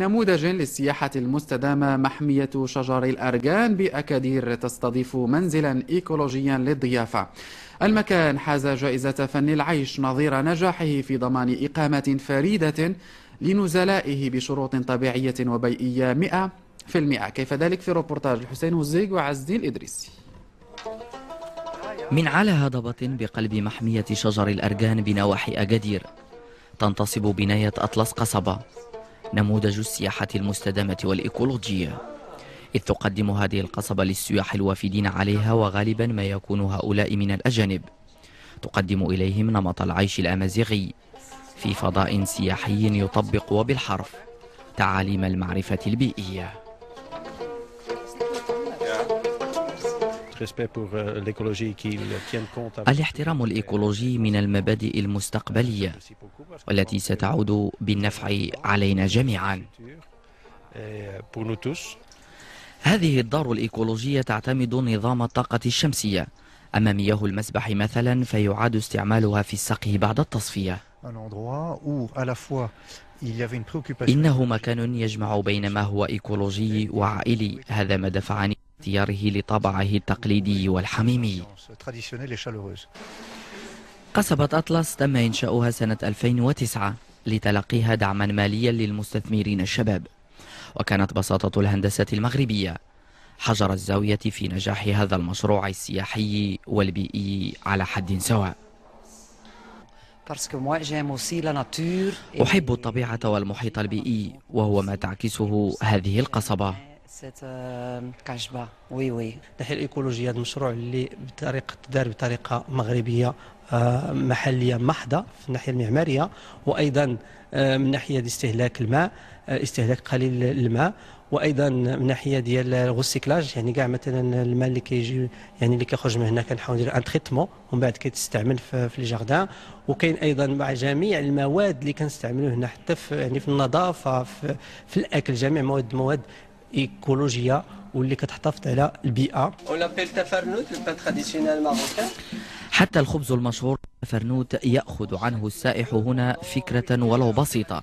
نموذج للسياحة المستدامة محمية شجر الأرجان بأكادير تستضيف منزلا إيكولوجيا للضيافة المكان حاز جائزة فن العيش نظير نجاحه في ضمان إقامة فريدة لنزلائه بشروط طبيعية وبيئية 100% كيف ذلك في روبورتاج حسين وزيق وعز الدين الإدريسي من على هضبة بقلب محمية شجر الأرجان بنواحي أكادير تنتصب بناية أطلس قصبة نموذج السياحة المستدامة والإيكولوجية إذ تقدم هذه القصبة للسياح الوافدين عليها وغالبا ما يكون هؤلاء من الأجانب تقدم إليهم نمط العيش الأمازيغي في فضاء سياحي يطبق وبالحرف تعاليم المعرفة البيئية Euh, الاحترام الايكولوجي euh, من المبادئ المستقبليه والتي euh, ستعود بالنفع علينا جميعا هذه الدار الايكولوجيه تعتمد نظام الطاقه الشمسيه أما مياه المسبح مثلا فيعاد استعمالها في السقي بعد التصفية إنه مكان يجمع بين ما هو إيكولوجي وعائلي هذا ما دفعني اختياره لطبعه التقليدي والحميمي قصبة أطلس تم إنشاؤها سنة 2009 لتلقيها دعما ماليا للمستثمرين الشباب وكانت بساطة الهندسة المغربية حجر الزاوية في نجاح هذا المشروع السياحي والبيئي على حد سواء أحب الطبيعة والمحيط البيئي وهو ما تعكسه هذه القصبة سيت كعجبه وي وي الناحيه الايكولوجيه هذا المشروع اللي بطريقه دار بطريقه مغربيه آه، محليه محضه في الناحيه المعماريه وايضا آه، من ناحيه استهلاك الماء آه، استهلاك قليل الماء وايضا من ناحيه ديال الغوسيكلاج يعني كاع مثلا الماء اللي كيجي يعني اللي كيخرج من هنا كنحاول ندير ان تريتمون ومن بعد كيتستعمل في لي جاردان وكاين ايضا مع جميع المواد اللي كنستعملوه هنا حتى في يعني في النظافه في, في الاكل جميع مواد مواد ايكولوجيه واللي كتحتفظ على البيئه حتى الخبز المشهور فرنوت ياخذ عنه السائح هنا فكره ولو بسيطه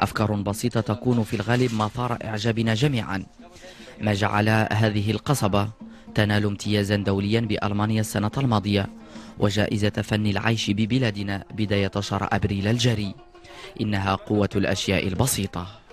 افكار بسيطه تكون في الغالب مثار اعجابنا جميعا ما جعل هذه القصبه تنال امتيازا دوليا بالمانيا السنه الماضيه وجائزه فن العيش ببلادنا بدايه شهر ابريل الجاري انها قوه الاشياء البسيطه